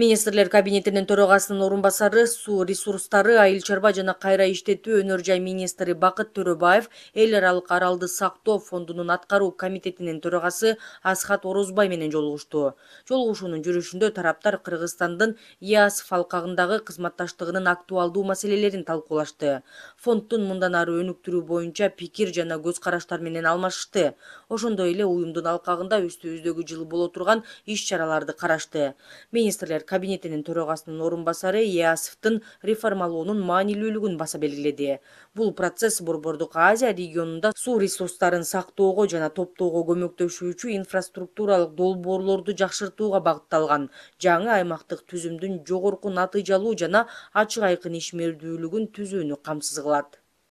министрлер кабинетинин төрагасынын орун басары суу ресурстары айыл чарба жана кайра иштетүү өнөр жай министри бакыт төрөбаев эл аралык аралды сактоо фондунун аткаруу комитетинин төрагасы асхат орозбай менен жолугушту жолугушуунун жүрүшүндө тараптар кыргызстандын еасф алкагындагы кызматташтыгынын актуалдуу маселелерин талкуулашты фонддун мындан ары өнүктүрүү боюнча пикир жана көз караштар менен алмашышты ошондой эле уюмдун алкагында үстүбүздөгү жылы боло турган иш чараларды карашты министрлер кабинетинин төрагасынын орун басары реформалуының реформалоонун маанилүүлүгүн баса белгиледи Бұл процесс борбордук азия регионында суу ресурстарын сактоого жана топтоого көмөктөшүүчү инфраструктуралык долбоорлорду жакшыртууга багытталган жаңы аймактык түзүмдүн жогорку натыйжалуу жана ачык айкын ишмердүүлүгүн түзүүнү камсыз кылат